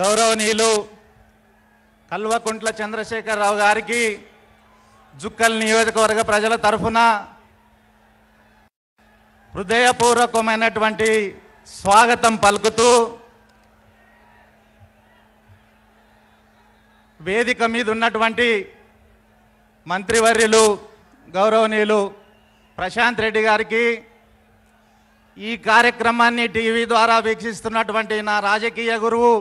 గౌరవనీయులు కల్వకుంట్ల చంద్రశేఖరరావు గారికి జుక్కల్ నియోజకవర్గ ప్రజల తరఫున హృదయపూర్వకమైనటువంటి స్వాగతం పలుకుతూ వేదిక మీద ఉన్నటువంటి మంత్రివర్యులు గౌరవనీయులు ప్రశాంత్ రెడ్డి గారికి ఈ కార్యక్రమాన్ని టీవీ ద్వారా వీక్షిస్తున్నటువంటి నా రాజకీయ గురువు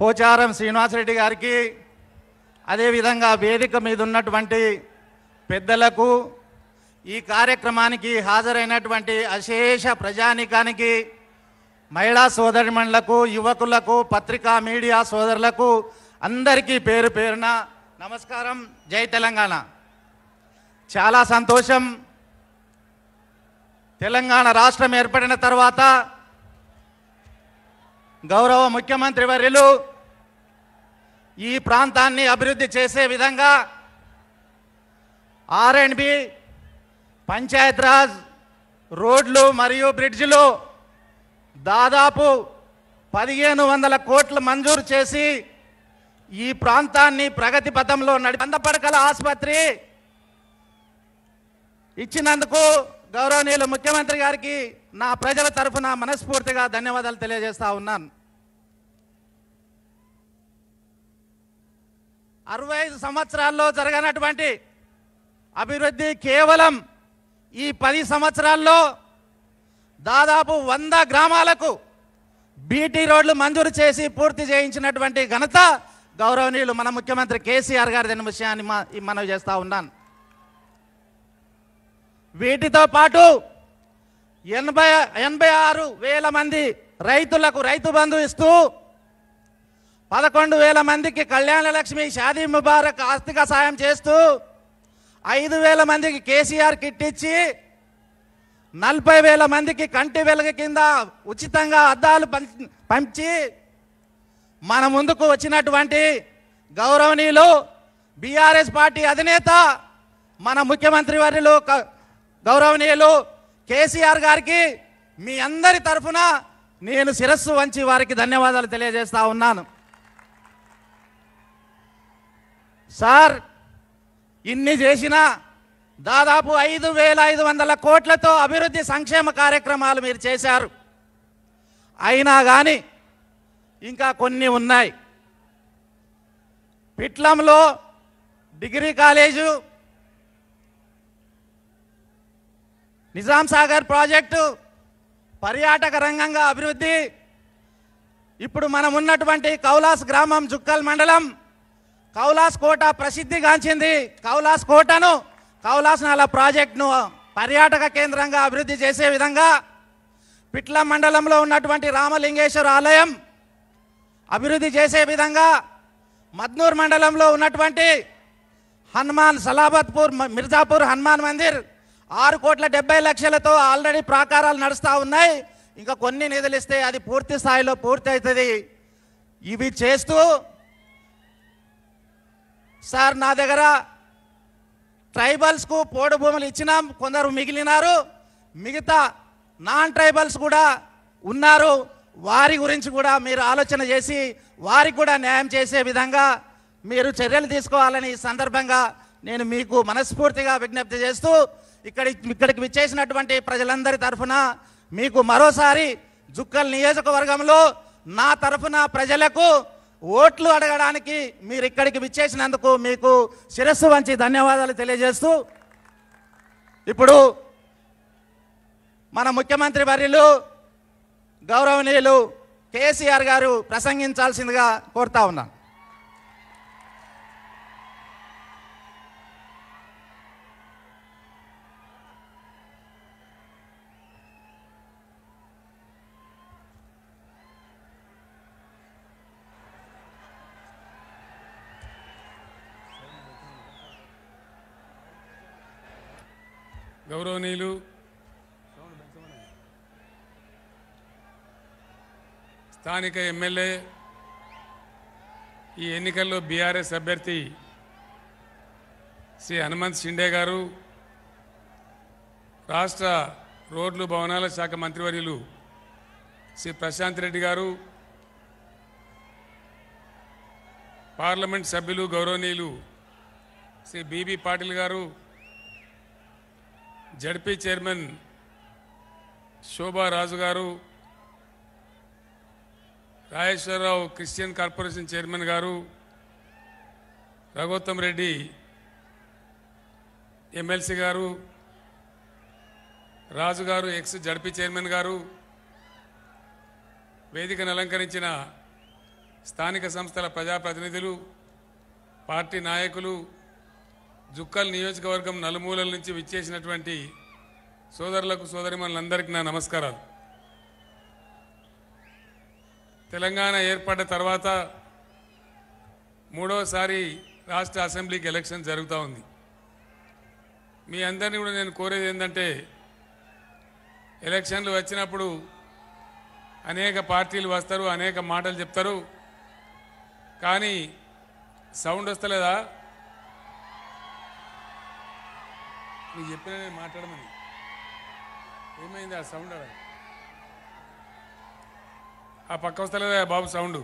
పోచారం శ్రీనివాసరెడ్డి గారికి అదేవిధంగా వేదిక మీద ఉన్నటువంటి పెద్దలకు ఈ కార్యక్రమానికి హాజరైనటువంటి అశేష ప్రజానీకానికి మహిళా సోదరిమణులకు యువకులకు పత్రికా మీడియా సోదరులకు అందరికీ పేరు పేరున నమస్కారం జై తెలంగాణ చాలా సంతోషం తెలంగాణ రాష్ట్రం ఏర్పడిన తర్వాత గౌరవ ముఖ్యమంత్రి వర్యులు ఈ ప్రాంతాన్ని అభివృద్ధి చేసే విధంగా ఆర్ అండ్ బి పంచాయత్రాజ్ రోడ్లు మరియు బ్రిడ్జ్లు దాదాపు పదిహేను వందల కోట్లు మంజూరు చేసి ఈ ప్రాంతాన్ని ప్రగతి పథంలో నడి వందపడకల ఆసుపత్రి ఇచ్చినందుకు గౌరవనీయులు ముఖ్యమంత్రి గారికి నా ప్రజల తరఫున మనస్ఫూర్తిగా ధన్యవాదాలు తెలియజేస్తా ఉన్నాను అరవై ఐదు సంవత్సరాల్లో జరగనటువంటి అభివృద్ధి కేవలం ఈ పది సంవత్సరాల్లో దాదాపు వంద గ్రామాలకు బీటీ రోడ్లు మంజూరు చేసి పూర్తి చేయించినటువంటి ఘనత గౌరవనీయులు మన ముఖ్యమంత్రి కేసీఆర్ గారు దీని విషయాన్ని మనవి చేస్తూ ఉన్నాను వీటితో పాటు ఎనభై ఎనభై ఆరు వేల మంది రైతులకు రైతు బంధు ఇస్తూ పదకొండు వేల మందికి కళ్యాణ లక్ష్మి షాదీ ముబారక్ ఆర్థిక సాయం చేస్తూ ఐదు వేల మందికి కేసీఆర్ కిట్ ఇచ్చి నలభై వేల మందికి కంటి వెలగ కింద ఉచితంగా అద్దాలు పంచి మన ముందుకు వచ్చినటువంటి గౌరవనీయులు బీఆర్ఎస్ పార్టీ అధినేత మన ముఖ్యమంత్రి వారిలో గౌరవనీయులు కేసీఆర్ గారికి మీ అందరి తరఫున నేను శిరస్సు వంచి వారికి ధన్యవాదాలు తెలియజేస్తా ఉన్నాను సార్ ఇన్ని చేసిన దాదాపు ఐదు వేల ఐదు వందల కోట్లతో అభివృద్ధి సంక్షేమ కార్యక్రమాలు మీరు చేశారు అయినా కానీ ఇంకా కొన్ని ఉన్నాయి పిట్లంలో degree college Nizam Sagar project పర్యాటక రంగంగా అభివృద్ధి ఇప్పుడు మనం ఉన్నటువంటి కౌలాస్ గ్రామం జుక్కల్ మండలం కౌలాస్ కోట ప్రసిద్ధిగాంచింది కౌలాస్ కోటను కౌలాస్ నాల ప్రాజెక్టును పర్యాటక కేంద్రంగా అభివృద్ధి చేసే విధంగా పిట్ల మండలంలో ఉన్నటువంటి రామలింగేశ్వర ఆలయం అభివృద్ధి చేసే విధంగా మద్నూర్ మండలంలో ఉన్నటువంటి హనుమాన్ సలాబత్పూర్ మిర్జాపూర్ హనుమాన్ మందిర్ ఆరు కోట్ల డెబ్బై లక్షలతో ఆల్రెడీ ప్రాకారాలు నడుస్తూ ఉన్నాయి ఇంకా కొన్ని నిధులు ఇస్తే అది పూర్తి స్థాయిలో పూర్తి అవుతుంది ఇవి చేస్తూ సార్ నా దగ్గర ట్రైబల్స్కు పోడు భూములు ఇచ్చినాం కొందరు మిగిలినారు మిగతా నాన్ ట్రైబల్స్ కూడా ఉన్నారు వారి గురించి కూడా మీరు ఆలోచన చేసి వారికి కూడా న్యాయం చేసే విధంగా మీరు చర్యలు తీసుకోవాలని ఈ సందర్భంగా నేను మీకు మనస్ఫూర్తిగా విజ్ఞప్తి చేస్తూ ఇక్కడ ఇక్కడికి విచ్చేసినటువంటి ప్రజలందరి తరఫున మీకు మరోసారి జుక్కల్ నియోజకవర్గంలో నా తరఫున ప్రజలకు ఓట్లు అడగడానికి మీరు ఇక్కడికి విచ్చేసినందుకు మీకు శిరస్సు వంచి ధన్యవాదాలు తెలియజేస్తూ ఇప్పుడు మన ముఖ్యమంత్రి వర్యులు గౌరవనీయులు కేసీఆర్ గారు ప్రసంగించాల్సిందిగా కోరుతా ఉన్నాను గౌరవనీయులు స్థానిక ఎమ్మెల్యే ఈ ఎన్నికల్లో బీఆర్ఎస్ అభ్యర్థి శ్రీ హనుమంత్ షిండే గారు రాష్ట్ర రోడ్లు భవనాల శాఖ మంత్రివర్యులు శ్రీ ప్రశాంత్ రెడ్డి గారు పార్లమెంట్ సభ్యులు గౌరవనీయులు శ్రీ బీబీ పాటిల్ గారు జడ్పీ చైర్మన్ శోభారాజు గారు రాజేశ్వరరావు క్రిస్టియన్ కార్పొరేషన్ చైర్మన్ గారు రఘోత్తమ్ రెడ్డి ఎమ్మెల్సీ గారు రాజు గారు ఎక్స్ జడ్పీ చైర్మన్ గారు వేదికను అలంకరించిన స్థానిక సంస్థల ప్రజాప్రతినిధులు పార్టీ నాయకులు జుక్కల్ నియోజకవర్గం నలుమూలల నుంచి విచ్చేసినటువంటి సోదరులకు సోదరిమణులందరికీ నా నమస్కారాలు తెలంగాణ ఏర్పడ్డ తర్వాత మూడవసారి రాష్ట్ర అసెంబ్లీకి ఎలక్షన్ జరుగుతూ ఉంది మీ అందరినీ కూడా నేను కోరేది ఏంటంటే ఎలక్షన్లు వచ్చినప్పుడు అనేక పార్టీలు వస్తారు అనేక మాటలు చెప్తారు కానీ సౌండ్ వస్తలేదా నీకు చెప్పిన నేను మాట్లాడమని ఏమైంది ఆ సౌండ్ అలా ఆ పక్క వస్తలేదా బాబు సౌండ్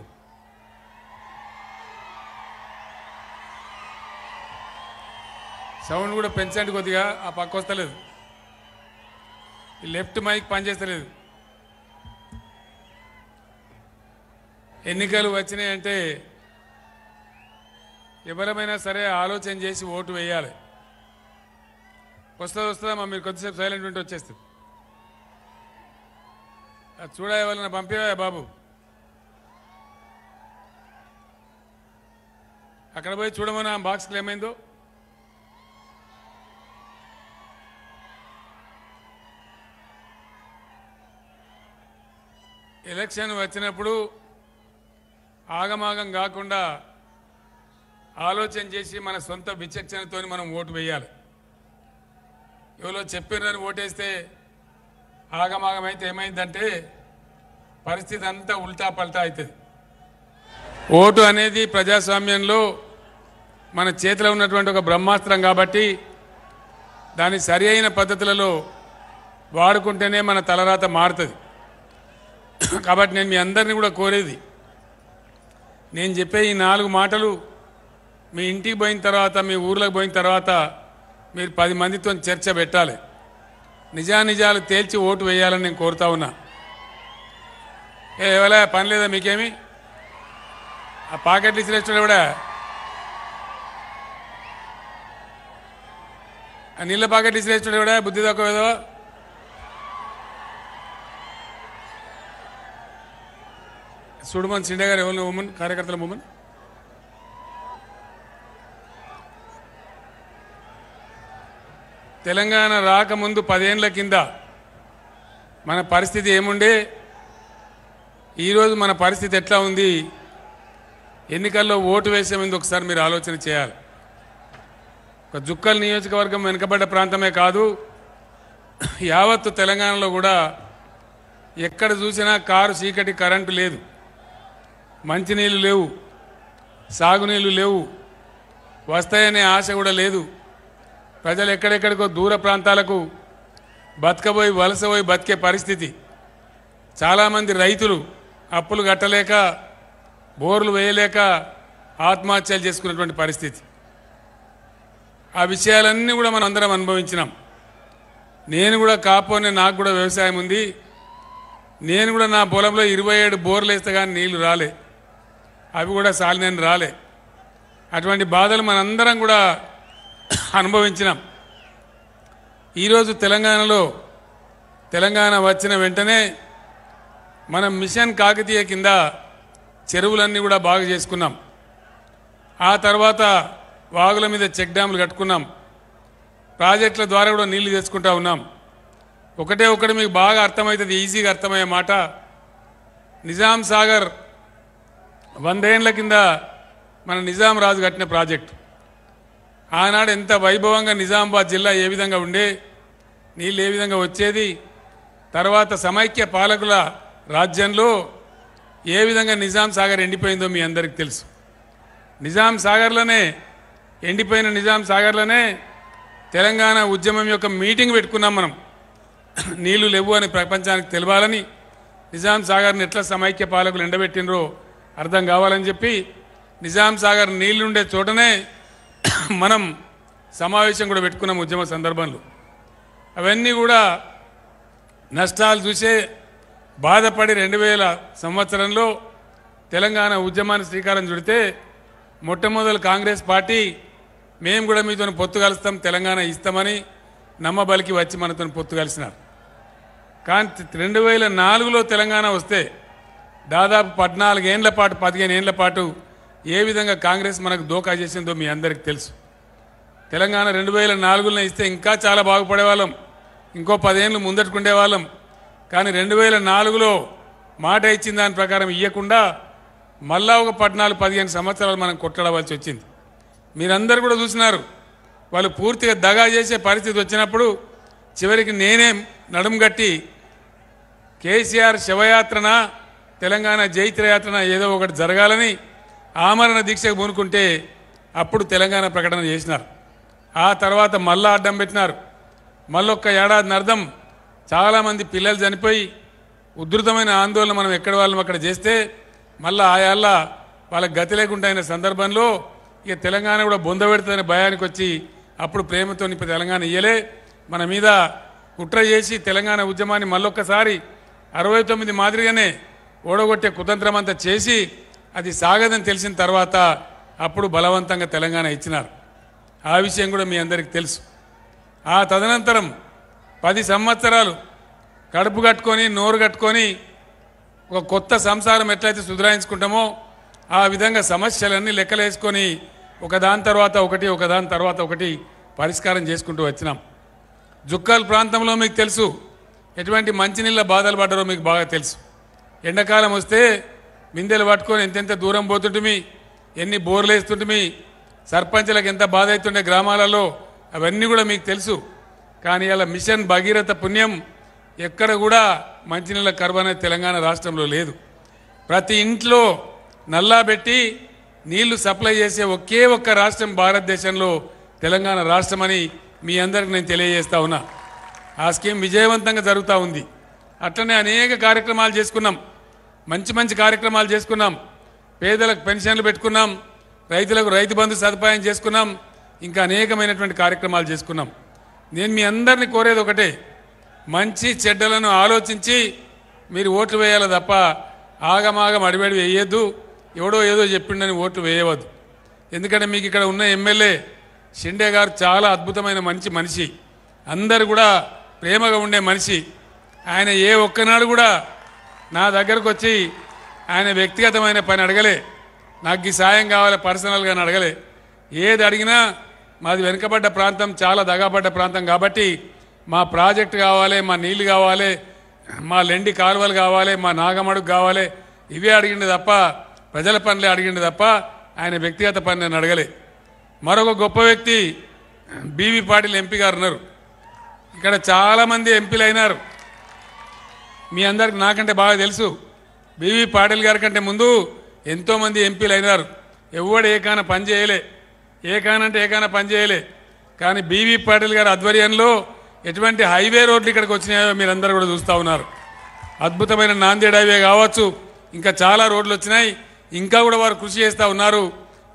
సౌండ్ కూడా పెంచండి కొద్దిగా ఆ పక్క వస్తలేదు లెఫ్ట్ మైక్ పనిచేస్తలేదు ఎన్నికలు వచ్చినాయంటే ఎవరమైనా సరే ఆలోచన చేసి ఓటు వేయాలి వస్తుంది వస్తుందమ్మా మీరు కొద్దిసేపు సైలెంట్ ఉంటే వచ్చేస్తుంది వలన పంపేవా బాబు అక్కడ పోయి చూడమని ఆ బాక్స్కి ఏమైందో ఎలక్షన్ వచ్చినప్పుడు ఆగమాగం కాకుండా ఆలోచన చేసి మన సొంత విచక్షణతో మనం ఓటు వేయాలి ఎవరో చెప్పారని ఓటేస్తే ఆగమాగమైతే ఏమైందంటే పరిస్థితి అంతా ఉల్టా పల్టా అవుతుంది ఓటు అనేది ప్రజాస్వామ్యంలో మన చేతిలో ఉన్నటువంటి ఒక బ్రహ్మాస్త్రం కాబట్టి దాన్ని సరి అయిన పద్ధతులలో వాడుకుంటేనే మన తలరాత మారుతుంది కాబట్టి నేను మీ అందరినీ కూడా కోరేది నేను చెప్పే ఈ నాలుగు మాటలు మీ ఇంటికి పోయిన తర్వాత మీ ఊర్లోకి పోయిన తర్వాత మీరు పది మందితో చర్చ పెట్టాలి నిజానిజాలు తేల్చి ఓటు వేయాలని నేను కోరుతా ఉన్నా ఏ ఎవలా పని లేదా మీకేమి ఆ పాకెట్లు ఇచ్చినట్టు కూడా ఆ నీళ్ళ పాకెట్ ఇచ్చినట్టు కూడా బుద్ధి తక్కువ ఏదో సుడుమన్ సిండే గారు ఎవరు ఉమెన్ కార్యకర్తల ఉమెన్ తెలంగాణ రాకముందు పదేండ్ల కింద మన పరిస్థితి ఏముండే ఈరోజు మన పరిస్థితి ఎట్లా ఉంది ఎన్నికల్లో ఓటు వేసే ముందు ఒకసారి మీరు ఆలోచన చేయాలి ఒక జుక్కల్ నియోజకవర్గం వెనుకబడ్డ ప్రాంతమే కాదు యావత్తు తెలంగాణలో కూడా ఎక్కడ చూసినా కారు చీకటి కరెంటు లేదు మంచినీళ్ళు లేవు సాగునీళ్ళు లేవు వస్తాయనే ఆశ కూడా లేదు ప్రజలు ఎక్కడెక్కడికో దూర ప్రాంతాలకు బతకబోయి వలసపోయి బతికే పరిస్థితి చాలామంది రైతులు అప్పులు కట్టలేక బోర్లు వేయలేక ఆత్మహత్యలు చేసుకున్నటువంటి పరిస్థితి ఆ విషయాలన్నీ కూడా మనం అందరం అనుభవించినాం నేను కూడా కాపోనే నాకు కూడా వ్యవసాయం ఉంది నేను కూడా నా పొలంలో ఇరవై ఏడు బోర్లు వేస్తే కానీ నీళ్లు రాలే అవి కూడా సాలినని రాలే అటువంటి బాధలు మనందరం కూడా అనుభవించినాం ఈరోజు తెలంగాణలో తెలంగాణ వచ్చిన వెంటనే మనం మిషన్ కాకతీయ కింద చెరువులన్నీ కూడా బాగు చేసుకున్నాం ఆ తర్వాత వాగుల మీద చెక్ డ్యాములు కట్టుకున్నాం ప్రాజెక్టుల ద్వారా కూడా నీళ్లు తెచ్చుకుంటా ఉన్నాం ఒకటే ఒకటి మీకు బాగా అర్థమవుతుంది ఈజీగా అర్థమయ్యే మాట నిజాం సాగర్ వందేండ్ల కింద మన నిజాం రాజు కట్టిన ప్రాజెక్టు ఆనాడు ఎంత వైభవంగా నిజామాబాద్ జిల్లా ఏ విధంగా ఉండే నీళ్ళు ఏ విధంగా వచ్చేది తర్వాత సమైక్య పాలకుల రాజ్యంలో ఏ విధంగా నిజాం సాగర్ ఎండిపోయిందో మీ అందరికి తెలుసు నిజాం సాగర్లోనే ఎండిపోయిన నిజాం సాగర్లోనే తెలంగాణ ఉద్యమం యొక్క మీటింగ్ పెట్టుకున్నాం మనం నీళ్లు లేవు అని ప్రపంచానికి తెలవాలని నిజాం సాగర్ని ఎట్లా సమైక్య పాలకులు ఎండబెట్టినరో అర్థం కావాలని చెప్పి నిజాం సాగర్ నీళ్లుండే చోటనే మనం సమావేశం కూడా పెట్టుకున్నాం ఉద్యమ సందర్భంలో అవన్నీ కూడా నష్టాలు చూసే బాధపడి రెండు వేల సంవత్సరంలో తెలంగాణ ఉద్యమాన్ని శ్రీకారం చుడితే మొట్టమొదటి కాంగ్రెస్ పార్టీ మేము కూడా మీతో పొత్తు కలుస్తాం తెలంగాణ ఇస్తామని నమ్మబలికి వచ్చి మనతో పొత్తు కలిసినారు కానీ రెండు వేల నాలుగులో తెలంగాణ వస్తే దాదాపు పద్నాలుగేండ్ల పాటు పదిహేను ఏళ్ళ పాటు ఏ విధంగా కాంగ్రెస్ మనకు దోకా చేసిందో మీ అందరికి తెలుసు తెలంగాణ రెండు వేల నాలుగులో ఇస్తే ఇంకా చాలా బాగుపడేవాళ్ళం ఇంకో పదేళ్ళు ముందట్టుకుండే వాళ్ళం కానీ రెండు వేల నాలుగులో మాట ఇచ్చిన దాని ప్రకారం ఇవ్వకుండా మళ్ళా ఒక పద్నాలుగు పదిహేను సంవత్సరాలు మనం కొట్టడవలసి వచ్చింది మీరందరూ కూడా చూసినారు వాళ్ళు పూర్తిగా దగా చేసే పరిస్థితి వచ్చినప్పుడు చివరికి నేనే నడుము గట్టి కేసీఆర్ శివయాత్రన తెలంగాణ జైత్రయాత్రన ఏదో ఒకటి జరగాలని ఆమరణ దీక్షకు పూనుకుంటే అప్పుడు తెలంగాణ ప్రకటన చేసినారు ఆ తర్వాత మళ్ళా అడ్డం పెట్టినారు మళ్ళొక్క ఏడాది అర్థం చాలామంది పిల్లలు చనిపోయి ఉధృతమైన ఆందోళన మనం ఎక్కడ వాళ్ళం అక్కడ చేస్తే మళ్ళీ ఆయాళ్ళ వాళ్ళకి గతి లేకుండా అయిన సందర్భంలో ఇక తెలంగాణ కూడా బొంద పెడుతుందనే భయానికి వచ్చి అప్పుడు ప్రేమతో ఇప్పుడు తెలంగాణ ఇయ్యలే మన మీద కుట్ర చేసి తెలంగాణ ఉద్యమాన్ని మళ్ళొక్కసారి అరవై తొమ్మిది మాదిరిగానే ఓడగొట్టే కుతంత్రం అంతా చేసి అది సాగదని తెలిసిన తర్వాత అప్పుడు బలవంతంగా తెలంగాణ ఇచ్చినారు ఆ విషయం కూడా మీ అందరికీ తెలుసు ఆ తదనంతరం పది సంవత్సరాలు కడుపు కట్టుకొని నోరు కట్టుకొని ఒక కొత్త సంసారం ఎట్లయితే సుధరాయించుకుంటామో ఆ విధంగా సమస్యలన్నీ లెక్కలేసుకొని ఒకదాని తర్వాత ఒకటి ఒకదాని తర్వాత ఒకటి పరిష్కారం చేసుకుంటూ వచ్చినాం జుక్కల్ ప్రాంతంలో మీకు తెలుసు ఎటువంటి మంచినీళ్ళ బాధలు పడ్డారో మీకు బాగా తెలుసు ఎండాకాలం వస్తే మిందెలు పట్టుకొని ఎంతెంత దూరం పోతుంటమి ఎన్ని బోర్లు వేస్తుంటమి సర్పంచ్లకు ఎంత బాధ అవుతుండే గ్రామాలలో అవన్నీ కూడా మీకు తెలుసు కానీ అలా మిషన్ భగీరథ పుణ్యం ఎక్కడ కూడా మంచినీళ్ళ కరువు తెలంగాణ రాష్ట్రంలో లేదు ప్రతి ఇంట్లో నల్లా పెట్టి నీళ్లు సప్లై చేసే ఒకే ఒక్క రాష్ట్రం భారతదేశంలో తెలంగాణ రాష్ట్రమని మీ అందరికి నేను తెలియజేస్తా ఉన్నా ఆ స్కీమ్ విజయవంతంగా జరుగుతూ ఉంది అట్లనే అనేక కార్యక్రమాలు చేసుకున్నాం మంచి మంచి కార్యక్రమాలు చేసుకున్నాం పేదలకు పెన్షన్లు పెట్టుకున్నాం రైతులకు రైతు బంధు సదుపాయం చేసుకున్నాం ఇంకా అనేకమైనటువంటి కార్యక్రమాలు చేసుకున్నాం నేను మీ అందరినీ కోరేది ఒకటే మంచి చెడ్డలను ఆలోచించి మీరు ఓట్లు వేయాలి తప్ప ఆగమాగం అడివేడి వేయొద్దు ఎవడో ఏదో చెప్పిండని ఓట్లు వేయవద్దు ఎందుకంటే మీకు ఇక్కడ ఉన్న ఎమ్మెల్యే షిండే గారు చాలా అద్భుతమైన మంచి మనిషి అందరు కూడా ప్రేమగా ఉండే మనిషి ఆయన ఏ ఒక్కనాడు కూడా నా దగ్గరకు వచ్చి ఆయన వ్యక్తిగతమైన పని అడగలే నాకు ఈ సాయం కావాలి పర్సనల్గా అని అడగలే ఏది అడిగినా మాది వెనుకబడ్డ ప్రాంతం చాలా దగాబడ్డ ప్రాంతం కాబట్టి మా ప్రాజెక్ట్ కావాలి మా నీళ్లు కావాలి మా లెండి కాలువలు కావాలి మా నాగమడుగు కావాలి ఇవే అడిగింది తప్ప ప్రజల పనులే అడిగింది తప్ప ఆయన వ్యక్తిగత పని నేను అడగలే మరొక గొప్ప వ్యక్తి బీవీ పాటిల్ ఎంపీ గారు ఉన్నారు ఇక్కడ చాలామంది ఎంపీలు అయినారు మీ అందరికి నాకంటే బాగా తెలుసు బీవీ పాటిల్ గారి కంటే ముందు ఎంతోమంది ఎంపీలు అయినారు ఎవడు ఏకాన పని చేయలే ఏకానంటే ఏకాన పని చేయలే కానీ బీవీ పాటిల్ గారి ఆధ్వర్యంలో ఎటువంటి హైవే రోడ్లు ఇక్కడికి వచ్చినాయో మీరందరూ కూడా చూస్తూ ఉన్నారు అద్భుతమైన నాందేడ్ హైవే కావచ్చు ఇంకా చాలా రోడ్లు వచ్చినాయి ఇంకా కూడా వారు కృషి చేస్తూ ఉన్నారు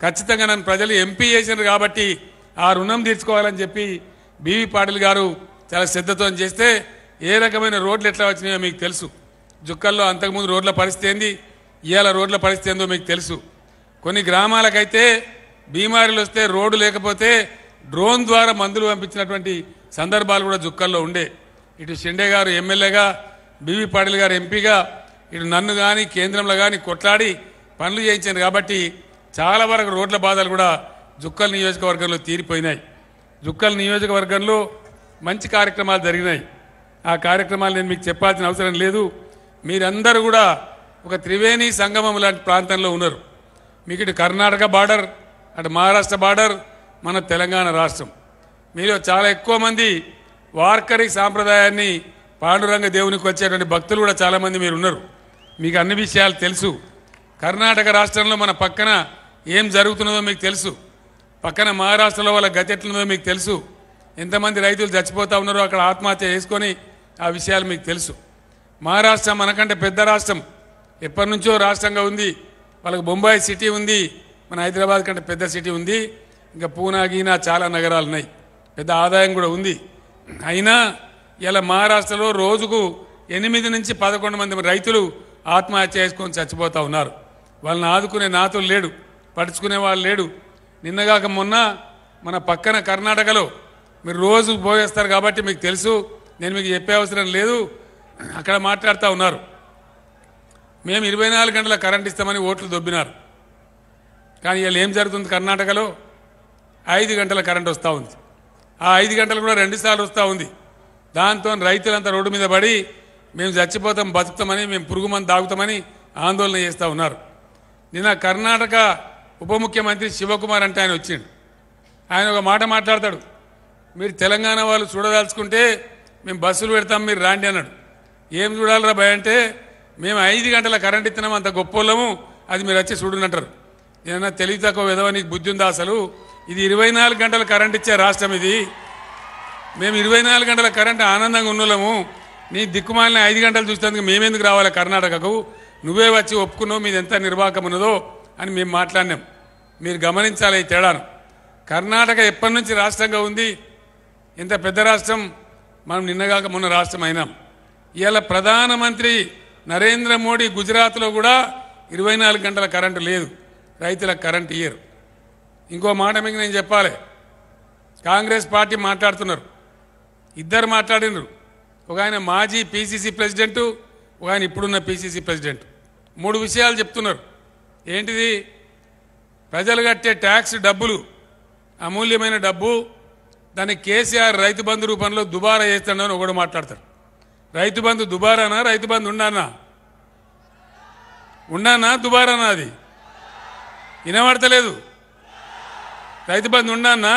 ఖచ్చితంగా నన్ను ప్రజలు ఎంపీ చేసినారు కాబట్టి ఆ రుణం తీర్చుకోవాలని చెప్పి బీవీ పాటిల్ గారు చాలా శ్రద్ధతో చేస్తే ఏ రకమైన రోడ్లు ఎట్లా వచ్చినాయో మీకు తెలుసు జుక్కల్లో అంతకుముందు రోడ్ల పరిస్థితి ఏంది ఇవాళ రోడ్ల పరిస్థితి ఏందో మీకు తెలుసు కొన్ని గ్రామాలకైతే బీమారీలు వస్తే రోడ్డు లేకపోతే డ్రోన్ ద్వారా మందులు పంపించినటువంటి సందర్భాలు కూడా జుక్కల్లో ఉండే ఇటు షిండే గారు ఎమ్మెల్యేగా బీవీ పాటిల్ గారు ఎంపీగా ఇటు నన్ను కానీ కేంద్రంలో కానీ కొట్లాడి పనులు చేయించాను కాబట్టి చాలా వరకు రోడ్ల బాధలు కూడా జుక్కల్ నియోజకవర్గంలో తీరిపోయినాయి జుక్కల్ నియోజకవర్గంలో మంచి కార్యక్రమాలు జరిగినాయి ఆ కార్యక్రమాలు నేను మీకు చెప్పాల్సిన అవసరం లేదు మీరందరూ కూడా ఒక త్రివేణి సంగమం లాంటి ప్రాంతంలో ఉన్నారు మీకు ఇటు కర్ణాటక బార్డర్ అటు మహారాష్ట్ర బార్డర్ మన తెలంగాణ రాష్ట్రం మీలో చాలా ఎక్కువ మంది వార్కరి సాంప్రదాయాన్ని పాండురంగ దేవునికి వచ్చేటువంటి భక్తులు కూడా చాలామంది మీరు ఉన్నారు మీకు అన్ని విషయాలు తెలుసు కర్ణాటక రాష్ట్రంలో మన పక్కన ఏం జరుగుతున్నదో మీకు తెలుసు పక్కన మహారాష్ట్రలో వాళ్ళ గతి ఎట్లున్నదో మీకు తెలుసు ఎంతమంది రైతులు చచ్చిపోతూ ఉన్నారో అక్కడ ఆత్మహత్య చేసుకొని ఆ విషయాలు మీకు తెలుసు మహారాష్ట్ర మనకంటే పెద్ద రాష్ట్రం ఎప్పటి నుంచో రాష్ట్రంగా ఉంది వాళ్ళకి బొంబాయి సిటీ ఉంది మన హైదరాబాద్ కంటే పెద్ద సిటీ ఉంది ఇంకా పూనా గీనా చాలా నగరాలు ఉన్నాయి పెద్ద ఆదాయం కూడా ఉంది అయినా ఇలా మహారాష్ట్రలో రోజుకు ఎనిమిది నుంచి పదకొండు మంది రైతులు ఆత్మహత్య చేసుకొని చచ్చిపోతూ ఉన్నారు వాళ్ళని ఆదుకునే నాతులు లేడు పడుచుకునే వాళ్ళు లేడు నిన్నగాక మొన్న మన పక్కన కర్ణాటకలో మీరు రోజు పోయేస్తారు కాబట్టి మీకు తెలుసు నేను మీకు చెప్పే అవసరం లేదు అక్కడ మాట్లాడుతూ ఉన్నారు మేము ఇరవై నాలుగు గంటల కరెంట్ ఇస్తామని ఓట్లు దొబ్బినారు కానీ ఇవాళ ఏం జరుగుతుంది కర్ణాటకలో ఐదు గంటల కరెంట్ వస్తూ ఉంది ఆ ఐదు గంటలు కూడా రెండుసార్లు వస్తూ ఉంది దాంతో రైతులంతా రోడ్డు మీద పడి మేము చచ్చిపోతాం బతుకుతామని మేము పురుగు తాగుతామని ఆందోళన చేస్తూ ఉన్నారు నిన్న కర్ణాటక ఉప ముఖ్యమంత్రి శివకుమార్ అంటే ఆయన వచ్చిండు ఆయన ఒక మాట మాట్లాడతాడు మీరు తెలంగాణ వాళ్ళు చూడదాల్చుకుంటే మేము బస్సులు పెడతాం మీరు రాండి అన్నాడు ఏం చూడాలరా భయ అంటే మేము ఐదు గంటల కరెంట్ ఇస్తున్నాం అంత వాళ్ళము అది మీరు వచ్చి చూడనంటారు ఏదైనా తెలివి తక్కువ విధవ నీకు బుద్ధి ఉందా అసలు ఇది ఇరవై నాలుగు గంటల కరెంట్ ఇచ్చే రాష్ట్రం ఇది మేము ఇరవై నాలుగు గంటల కరెంట్ ఆనందంగా ఉన్నోళ్ళము నీ దిక్కుమాలిన ఐదు గంటలు చూసినందుకు మేమెందుకు రావాలి కర్ణాటకకు నువ్వే వచ్చి ఒప్పుకున్నావు మీది ఎంత నిర్వాహకం ఉన్నదో అని మేము మాట్లాడినాం మీరు గమనించాలి ఈ తేడాను కర్ణాటక ఎప్పటి నుంచి రాష్ట్రంగా ఉంది ఇంత పెద్ద రాష్ట్రం మనం నిన్నగాక మొన్న రాష్ట్రం అయినాం ఇవాళ ప్రధానమంత్రి నరేంద్ర మోడీ గుజరాత్లో కూడా ఇరవై గంటల కరెంటు లేదు రైతులకు కరెంట్ ఇయ్యరు ఇంకో మాట మీకు నేను చెప్పాలి కాంగ్రెస్ పార్టీ మాట్లాడుతున్నారు ఇద్దరు మాట్లాడినరు ఒక ఆయన మాజీ పీసీసీ ప్రెసిడెంటు ఒక ఆయన ఇప్పుడున్న పీసీసీ ప్రెసిడెంట్ మూడు విషయాలు చెప్తున్నారు ఏంటిది ప్రజలు కట్టే ట్యాక్స్ డబ్బులు అమూల్యమైన డబ్బు దాన్ని కేసీఆర్ రైతు బంధు రూపంలో దుబారా అని ఒకడు మాట్లాడతాడు రైతు బంధు దుబారానా రైతు బంధు ఉన్నానా ఉన్నానా దుబారానా అది వినబడతలేదు రైతు బంధు ఉండానా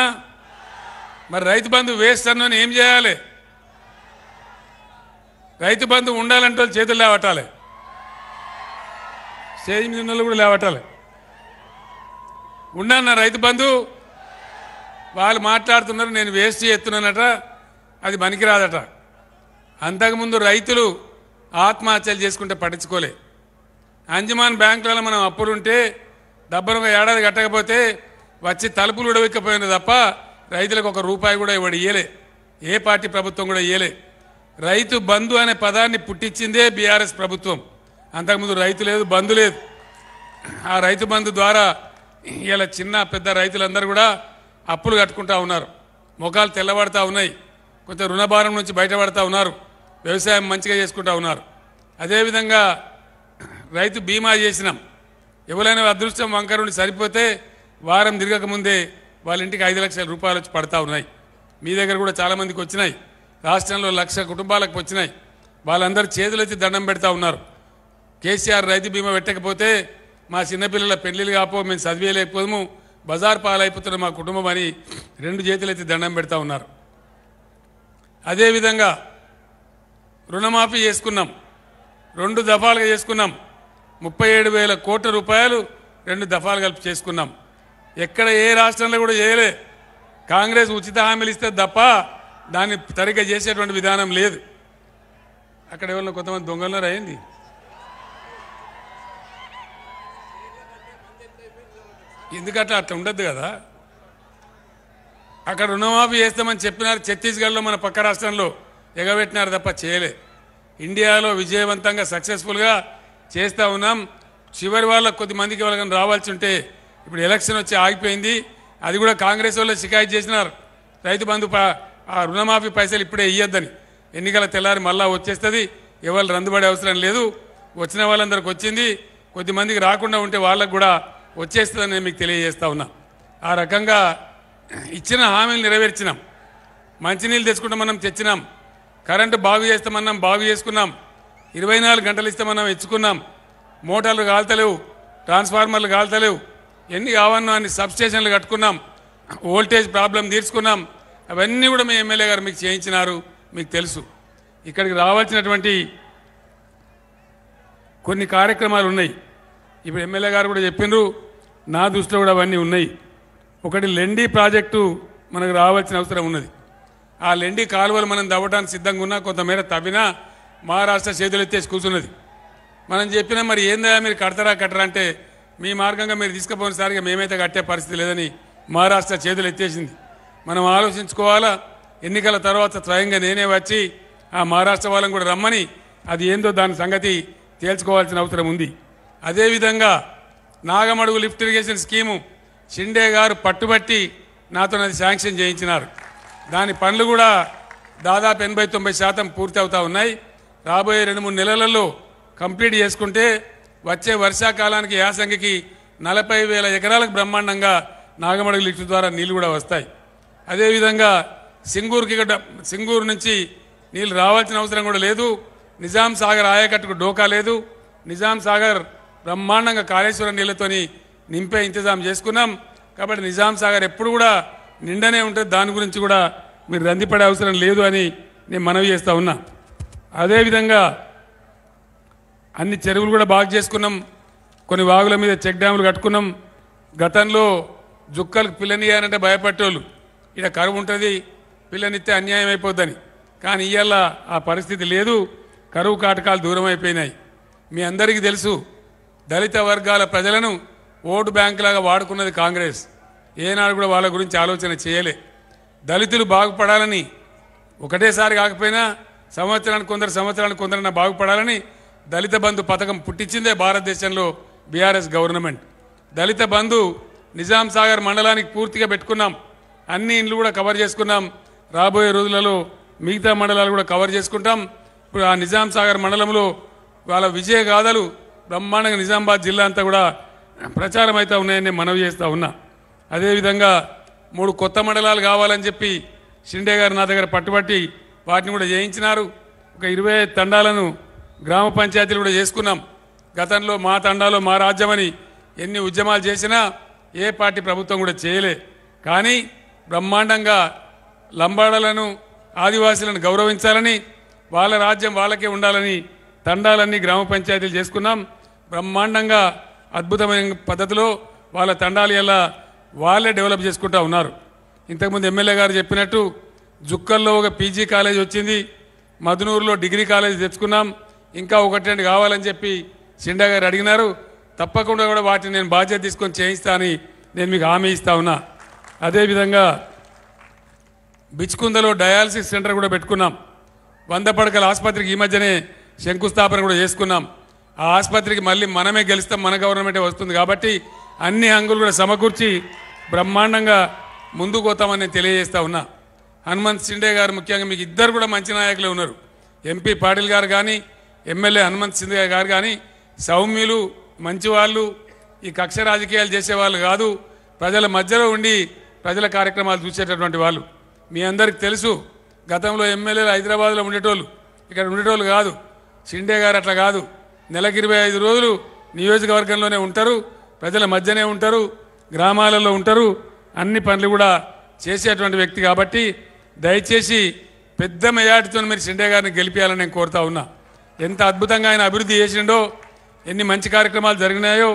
మరి రైతు బంధు వేస్తాను అని ఏం చేయాలి రైతు బంధు ఉండాలంటే వాళ్ళు చేతులు లేవటాలి స్టేజ్ మీద కూడా లేవటాలి ఉండానా రైతు బంధు వాళ్ళు మాట్లాడుతున్నారు నేను వేస్ట్ చేస్తున్నానట అది పనికిరాదట అంతకుముందు రైతులు ఆత్మహత్యలు చేసుకుంటే పట్టించుకోలే అంజమాన్ బ్యాంకులలో మనం అప్పులుంటే డబ్బను ఏడాది కట్టకపోతే వచ్చి తలుపులు ఉడవిక్కపోయింది తప్ప రైతులకు ఒక రూపాయి కూడా ఇవ్వడు ఇయ్యలే ఏ పార్టీ ప్రభుత్వం కూడా ఇయ్యలే రైతు బంధు అనే పదాన్ని పుట్టించిందే బీఆర్ఎస్ ప్రభుత్వం అంతకుముందు రైతు లేదు బంధు లేదు ఆ రైతు బంధు ద్వారా ఇలా చిన్న పెద్ద రైతులందరూ కూడా అప్పులు కట్టుకుంటా ఉన్నారు ముఖాలు తెల్లబడతా ఉన్నాయి కొంత రుణభారం నుంచి బయటపడతా ఉన్నారు వ్యవసాయం మంచిగా చేసుకుంటా ఉన్నారు అదేవిధంగా రైతు బీమా చేసినాం ఎవరైనా అదృష్టం వంకరుని సరిపోతే వారం తిరగకముందే వాళ్ళ ఇంటికి ఐదు లక్షల రూపాయలు వచ్చి పడతా ఉన్నాయి మీ దగ్గర కూడా చాలామందికి వచ్చినాయి రాష్ట్రంలో లక్ష కుటుంబాలకు వచ్చినాయి వాళ్ళందరూ చేతులెత్తి దండం పెడతా ఉన్నారు కేసీఆర్ రైతు బీమా పెట్టకపోతే మా చిన్నపిల్లల పెళ్లిలు కాపో మేము చదివేయలేకపోము బజార్ పాలైపోతున్న మా కుటుంబం అని రెండు చేతులైతే దండం పెడతా ఉన్నారు అదేవిధంగా రుణమాఫీ చేసుకున్నాం రెండు దఫాలుగా చేసుకున్నాం ముప్పై ఏడు వేల కోట్ల రూపాయలు రెండు దఫాలు కలిపి చేసుకున్నాం ఎక్కడ ఏ రాష్ట్రంలో కూడా చేయలే కాంగ్రెస్ ఉచిత హామీలు ఇస్తే తప్ప దాన్ని తరిగ్గా చేసేటువంటి విధానం లేదు అక్కడ ఎవరిలో కొంతమంది దొంగలనరు అయింది ఎందుకంటే అట్లా ఉండద్దు కదా అక్కడ రుణమాఫీ చేస్తామని చెప్పినారు ఛత్తీస్గఢ్లో మన పక్క రాష్ట్రంలో ఎగబెట్టినారు తప్ప చేయలే ఇండియాలో విజయవంతంగా సక్సెస్ఫుల్గా చేస్తూ ఉన్నాం చివరి వాళ్ళ కొద్ది మందికి వాళ్ళకి రావాల్సి ఉంటే ఇప్పుడు ఎలక్షన్ వచ్చి ఆగిపోయింది అది కూడా కాంగ్రెస్ వాళ్ళు షికాయత్ చేసినారు రైతు బంధు ఆ రుణమాఫీ పైసలు ఇప్పుడే ఇయ్యొద్దని ఎన్నికల తెల్లారి మళ్ళా వచ్చేస్తుంది ఎవరు రందుబడే అవసరం లేదు వచ్చిన వాళ్ళందరికి వచ్చింది కొద్దిమందికి రాకుండా ఉంటే వాళ్ళకు కూడా వచ్చేస్తుందని మీకు తెలియజేస్తా ఉన్నా ఆ రకంగా ఇచ్చిన హామీలు నెరవేర్చినాం మంచినీళ్ళు తెచ్చుకుంటామన్నం మనం తెచ్చినాం కరెంటు బాగు చేస్తామన్నాం బాగు చేసుకున్నాం ఇరవై నాలుగు గంటలు ఇస్తామన్నాం ఇచ్చుకున్నాం మోటార్లు కాల్తలేవు ట్రాన్స్ఫార్మర్లు కాల్తలేవు ఎన్ని కావన్నా అన్ని సబ్స్టేషన్లు కట్టుకున్నాం ఓల్టేజ్ ప్రాబ్లం తీర్చుకున్నాం అవన్నీ కూడా మీ ఎమ్మెల్యే గారు మీకు చేయించినారు మీకు తెలుసు ఇక్కడికి రావాల్సినటువంటి కొన్ని కార్యక్రమాలు ఉన్నాయి ఇప్పుడు ఎమ్మెల్యే గారు కూడా చెప్పినారు నా దృష్టిలో కూడా అవన్నీ ఉన్నాయి ఒకటి లెండి ప్రాజెక్టు మనకు రావాల్సిన అవసరం ఉన్నది ఆ లెండి కాలువలు మనం తవ్వడానికి సిద్ధంగా ఉన్నా కొంతమేర తవ్వినా మహారాష్ట్ర చేతులు ఎత్తేసి కూర్చున్నది మనం చెప్పినా మరి ఏందా మీరు కడతారా కట్టరా అంటే మీ మార్గంగా మీరు తీసుకుపోయినసారిగా మేమైతే కట్టే పరిస్థితి లేదని మహారాష్ట్ర చేతులు ఎత్తేసింది మనం ఆలోచించుకోవాలా ఎన్నికల తర్వాత స్వయంగా నేనే వచ్చి ఆ మహారాష్ట్ర వాళ్ళని కూడా రమ్మని అది ఏందో దాని సంగతి తేల్చుకోవాల్సిన అవసరం ఉంది అదేవిధంగా Nagamadugu lift irrigation scheme Shinde గారు పట్టుబట్టి నాతో అది శాంక్షన్ చేయించినారు దాని పనులు కూడా దాదాపు ఎనభై తొంభై శాతం పూర్తి అవుతా ఉన్నాయి రాబోయే రెండు మూడు నెలలలో కంప్లీట్ చేసుకుంటే వచ్చే వర్షాకాలానికి యాసంగికి నలభై వేల ఎకరాలకు బ్రహ్మాండంగా నాగమడుగు లిఫ్ట్ ద్వారా నీళ్లు కూడా వస్తాయి అదేవిధంగా సింగూరుకి సింగూరు నుంచి నీళ్ళు రావాల్సిన అవసరం కూడా లేదు నిజాం సాగర్ ఆయకట్టుకు డోకా లేదు నిజాం సాగర్ బ్రహ్మాండంగా కాళేశ్వరం నీళ్లతోని నింపే ఇంతజాం చేసుకున్నాం కాబట్టి నిజాం సాగర్ ఎప్పుడు కూడా నిండనే ఉంటుంది దాని గురించి కూడా మీరు రందిపడే అవసరం లేదు అని నేను మనవి చేస్తూ ఉన్నా అదేవిధంగా అన్ని చెరువులు కూడా బాగు చేసుకున్నాం కొన్ని వాగుల మీద చెక్ డ్యాములు కట్టుకున్నాం గతంలో జుక్కలకు పిల్లనియాలంటే భయపడేవాళ్ళు ఇక్కడ కరువు ఉంటుంది పిల్లనిస్తే అన్యాయం అయిపోద్దని కానీ ఇవాళ ఆ పరిస్థితి లేదు కరువు కాటకాలు దూరం అయిపోయినాయి మీ అందరికీ తెలుసు దళిత వర్గాల ప్రజలను ఓటు బ్యాంకులాగా వాడుకున్నది కాంగ్రెస్ ఏనాడు కూడా వాళ్ళ గురించి ఆలోచన చేయలే దళితులు బాగుపడాలని ఒకటేసారి కాకపోయినా సంవత్సరానికి కొందరు సంవత్సరానికి కొందరన్నా బాగుపడాలని దళిత బంధు పథకం పుట్టించిందే భారతదేశంలో బీఆర్ఎస్ గవర్నమెంట్ దళిత బంధు నిజాం సాగర్ మండలానికి పూర్తిగా పెట్టుకున్నాం అన్ని ఇండ్లు కూడా కవర్ చేసుకున్నాం రాబోయే రోజులలో మిగతా మండలాలు కూడా కవర్ చేసుకుంటాం ఇప్పుడు ఆ నిజాం సాగర్ మండలంలో వాళ్ళ విజయగాథలు బ్రహ్మాండంగా నిజామాబాద్ జిల్లా అంతా కూడా ప్రచారం అయితే ఉన్నాయని మనవి చేస్తూ ఉన్నా అదేవిధంగా మూడు కొత్త మండలాలు కావాలని చెప్పి షిండే గారు నా దగ్గర పట్టుబట్టి వాటిని కూడా చేయించినారు ఒక ఇరవై తండాలను గ్రామ పంచాయతీలు కూడా చేసుకున్నాం గతంలో మా తండాలో మా రాజ్యమని ఎన్ని ఉద్యమాలు చేసినా ఏ పార్టీ ప్రభుత్వం కూడా చేయలే కానీ బ్రహ్మాండంగా లంబాడలను ఆదివాసులను గౌరవించాలని వాళ్ళ రాజ్యం వాళ్ళకే ఉండాలని తండాలన్నీ గ్రామ పంచాయతీలు చేసుకున్నాం బ్రహ్మాండంగా అద్భుతమైన పద్ధతిలో వాళ్ళ తండాలు ఎలా వాళ్ళే డెవలప్ చేసుకుంటూ ఉన్నారు ఇంతకుముందు ఎమ్మెల్యే గారు చెప్పినట్టు జుక్కల్లో ఒక పీజీ కాలేజ్ వచ్చింది మధునూరులో డిగ్రీ కాలేజ్ తెచ్చుకున్నాం ఇంకా ఒకటి రెండు కావాలని చెప్పి సిండా గారు అడిగినారు తప్పకుండా కూడా వాటిని నేను బాధ్యత తీసుకొని చేయిస్తా అని నేను మీకు హామీ ఇస్తా ఉన్నా అదేవిధంగా బిచ్కుందలో డయాలసిస్ సెంటర్ కూడా పెట్టుకున్నాం వంద పడకల ఆసుపత్రికి ఈ మధ్యనే శంకుస్థాపన కూడా చేసుకున్నాం ఆ ఆసుపత్రికి మళ్ళీ మనమే గెలిస్తాం మన గవర్నమెంటే వస్తుంది కాబట్టి అన్ని అంగులు కూడా సమకూర్చి బ్రహ్మాండంగా ముందుకు పోతామని నేను తెలియజేస్తా ఉన్నా హనుమంత్ సిండే గారు ముఖ్యంగా మీకు ఇద్దరు కూడా మంచి నాయకులే ఉన్నారు ఎంపీ పాటిల్ గారు కానీ ఎమ్మెల్యే హనుమంత్ సిండే గారు కానీ సౌమ్యులు మంచివాళ్ళు ఈ కక్ష రాజకీయాలు చేసేవాళ్ళు కాదు ప్రజల మధ్యలో ఉండి ప్రజల కార్యక్రమాలు చూసేటటువంటి వాళ్ళు మీ అందరికి తెలుసు గతంలో ఎమ్మెల్యేలు హైదరాబాద్లో ఉండేటోళ్ళు ఇక్కడ ఉండేటోళ్ళు కాదు షిండే గారు అట్లా కాదు నెలకి ఇరవై ఐదు రోజులు నియోజకవర్గంలోనే ఉంటారు ప్రజల మధ్యనే ఉంటారు గ్రామాలలో ఉంటారు అన్ని పనులు కూడా చేసేటువంటి వ్యక్తి కాబట్టి దయచేసి పెద్ద మెజార్టీతో మీరు షిండే గారిని గెలిపించాలని నేను కోరుతా ఉన్నా ఎంత అద్భుతంగా ఆయన అభివృద్ధి చేసిండో ఎన్ని మంచి కార్యక్రమాలు జరిగినాయో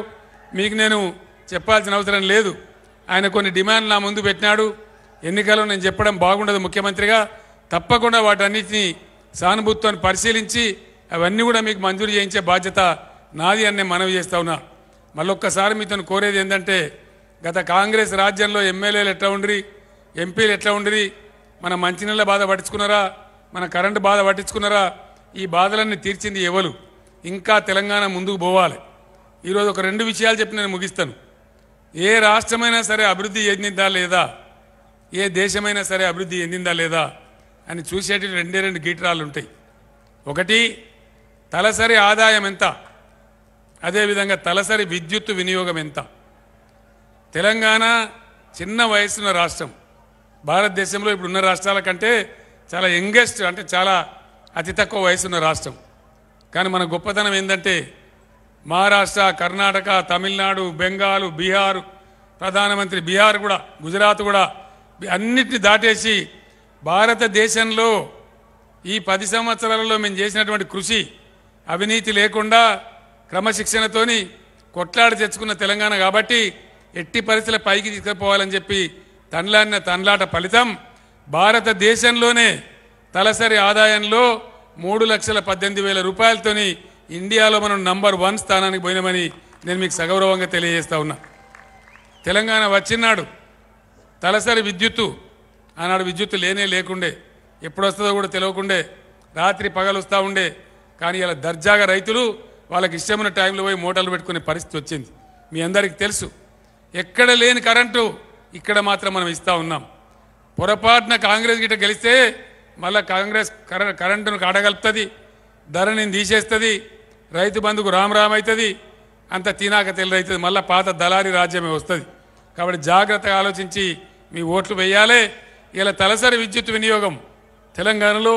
మీకు నేను చెప్పాల్సిన అవసరం లేదు ఆయన కొన్ని డిమాండ్లు నా ముందు పెట్టినాడు ఎన్నికల్లో నేను చెప్పడం బాగుండదు ముఖ్యమంత్రిగా తప్పకుండా వాటన్నిటిని సానుభూతితో పరిశీలించి అవన్నీ కూడా మీకు మంజూరు చేయించే బాధ్యత నాది అని మనవి చేస్తా ఉన్నా మళ్ళొక్కసారి మీతో కోరేది ఏంటంటే గత కాంగ్రెస్ రాజ్యంలో ఎమ్మెల్యేలు ఎట్లా ఉండ్రి ఎంపీలు ఎట్లా ఉండ్రి మన మంచినీళ్ళ బాధ పట్టించుకున్నారా మన కరెంటు బాధ పట్టించుకున్నారా ఈ బాధలన్నీ తీర్చింది ఎవరు ఇంకా తెలంగాణ ముందుకు పోవాలి ఈరోజు ఒక రెండు విషయాలు చెప్పి నేను ముగిస్తాను ఏ రాష్ట్రమైనా సరే అభివృద్ధి చెందిందా లేదా ఏ దేశమైనా సరే అభివృద్ధి చెందిందా లేదా అని చూసేటి రెండే రెండు గీటరాలు ఉంటాయి ఒకటి తలసరి ఆదాయం ఎంత అదేవిధంగా తలసరి విద్యుత్ వినియోగం ఎంత తెలంగాణ చిన్న వయసున్న రాష్ట్రం భారతదేశంలో ఇప్పుడు ఉన్న రాష్ట్రాల కంటే చాలా యంగెస్ట్ అంటే చాలా అతి తక్కువ వయసున్న రాష్ట్రం కానీ మన గొప్పతనం ఏంటంటే మహారాష్ట్ర కర్ణాటక తమిళనాడు బెంగాలు బీహారు ప్రధానమంత్రి బీహార్ కూడా గుజరాత్ కూడా అన్నిటిని దాటేసి భారతదేశంలో ఈ పది సంవత్సరాలలో మేము చేసినటువంటి కృషి అవినీతి లేకుండా క్రమశిక్షణతోని కొట్లాడి తెచ్చుకున్న తెలంగాణ కాబట్టి ఎట్టి పరిస్థితుల పైకి తీసుకుపోవాలని చెప్పి తనలాడిన తనలాట ఫలితం భారతదేశంలోనే తలసరి ఆదాయంలో మూడు లక్షల పద్దెనిమిది వేల రూపాయలతోని ఇండియాలో మనం నంబర్ వన్ స్థానానికి పోయినామని నేను మీకు సగౌరవంగా తెలియజేస్తా ఉన్నా తెలంగాణ వచ్చినాడు తలసరి విద్యుత్తు ఆనాడు విద్యుత్తు లేనే లేకుండే ఎప్పుడు వస్తుందో కూడా తెలియకుండే రాత్రి పగలు వస్తూ ఉండే కానీ ఇలా దర్జాగా రైతులు వాళ్ళకి ఇష్టమైన టైంలో పోయి మోటార్లు పెట్టుకునే పరిస్థితి వచ్చింది మీ అందరికీ తెలుసు ఎక్కడ లేని కరెంటు ఇక్కడ మాత్రం మనం ఇస్తూ ఉన్నాం పొరపాటున కాంగ్రెస్ గిట్ట గెలిస్తే మళ్ళీ కాంగ్రెస్ కరెంటును కాడగలుపుతుంది ధరని తీసేస్తుంది రైతు బంధుకు రామ్ అవుతుంది అంత తినాక అవుతుంది మళ్ళీ పాత దళారి రాజ్యమే వస్తుంది కాబట్టి జాగ్రత్తగా ఆలోచించి మీ ఓట్లు వేయాలి ఇలా తలసరి విద్యుత్ వినియోగం తెలంగాణలో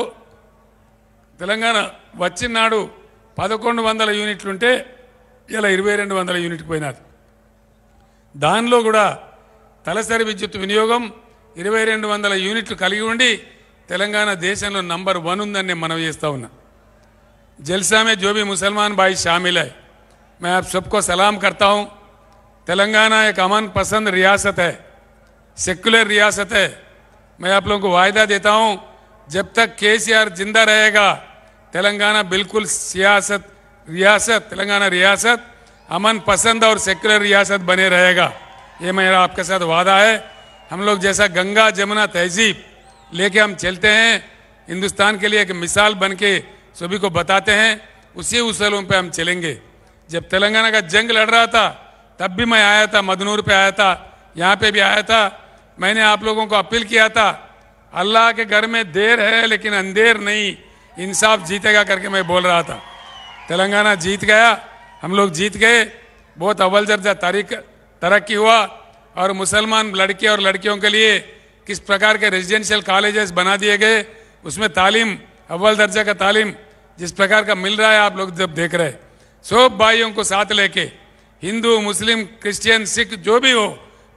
తెలంగాణ వచ్చినాడు పదకొండు వందల యూనిట్లుంటే ఇలా ఇరవై రెండు వందల యూనిట్కి పోయినారు దానిలో కూడా తలసరి విద్యుత్ వినియోగం ఇరవై రెండు వందల యూనిట్లు కలిగి ఉండి తెలంగాణ దేశంలో నంబర్ వన్ ఉందని నేను మనవి చేస్తూ ఉన్నా జల్సామే జోబి ముసల్మాన్ బాయ్ షామిల్ मैं आप सबको सलाम करता हूं तेलंगाना एक अमन पसंद रियासत है सेक्युलर रियासत है मैं आप लोगों को वायदा देता जब तक केसीआर जिंदा रहेगा तेलंगाना बिल्कुल सियासत रियासत तेलंगाना रियासत अमन पसंद और सेकुलर रियासत बने रहेगा ये मेरा आपके साथ वादा है हम लोग जैसा गंगा जमुना तहजीब लेके हम चलते हैं हिंदुस्तान के लिए एक मिसाल बन के सभी को बताते हैं उसी उसलों पे हम चलेंगे जब तेलंगाना का जंग लड़ रहा था तब भी मैं आया था मदनूर पे आया था यहाँ पे भी आया था मैंने आप लोगों को अपील किया था अल्लाह के घर में देर है लेकिन अंधेर नहीं इंसाफ जीतेगा करके मैं बोल रहा था तेलंगाना जीत गया हम लोग जीत गए बहुत अव्वल दर्जा तारीख तरक्की हुआ और मुसलमान लड़के और लड़कियों के लिए किस प्रकार के रेजिडेंशियल कॉलेजेस बना दिए गए उसमें तालीम अव्वल दर्जा का तालीम जिस प्रकार का मिल रहा है आप लोग जब देख रहे सब भाइयों को साथ लेके हिंदू मुस्लिम क्रिश्चियन सिख जो भी हो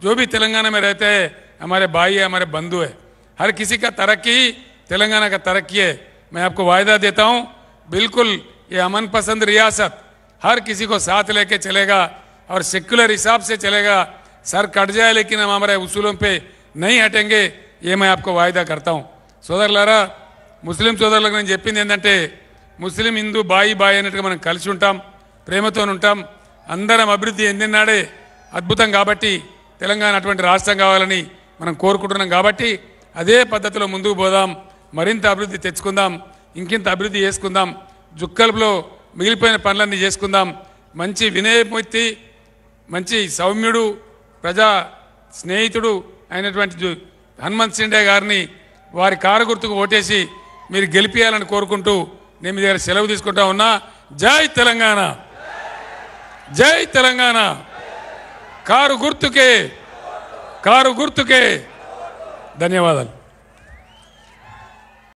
जो भी तेलंगाना में रहते हैं हमारे भाई है हमारे बंधु है हर किसी का तरक्की तेलंगाना का तरक्की है मैं आपको वायदा देता हूँ बिल्कुल ये अमन पसंद रियासत हर किसी को साथ लेके चलेगा और सेक्युलर हिसाब से चलेगा सर कट जाए लेकिन हम हमारे उसूलों पे नहीं हटेंगे ये मैं आपको वायदा करता हूँ సోదరులారా ముస్లిం సోదరులకు నేను చెప్పింది ఏంటంటే ముస్లిం హిందూ బాయి బాయి అన్నట్టుగా మనం కలిసి ఉంటాం ప్రేమతో ఉంటాం అందరం అభివృద్ధి ఎందినాడే అద్భుతం కాబట్టి తెలంగాణ అటువంటి రాష్ట్రం కావాలని మనం కోరుకుంటున్నాం కాబట్టి అదే పద్ధతిలో ముందుకు పోదాం మరింత అభివృద్ధి తెచ్చుకుందాం ఇంకింత అభివృద్ధి చేసుకుందాం జుక్కల్పులో మిగిలిపోయిన పనులన్నీ చేసుకుందాం మంచి వినయమూర్తి మంచి సౌమ్యుడు ప్రజా స్నేహితుడు అయినటువంటి హనుమంత్ సిండే గారిని వారి కారు గుర్తుకు ఓటేసి మీరు గెలిపించాలని కోరుకుంటూ నేను మీ దగ్గర సెలవు తీసుకుంటా ఉన్నా జై తెలంగాణ జై తెలంగాణ కారు గుర్తుకే కారు గుర్తుకే ధన్యవాదాలు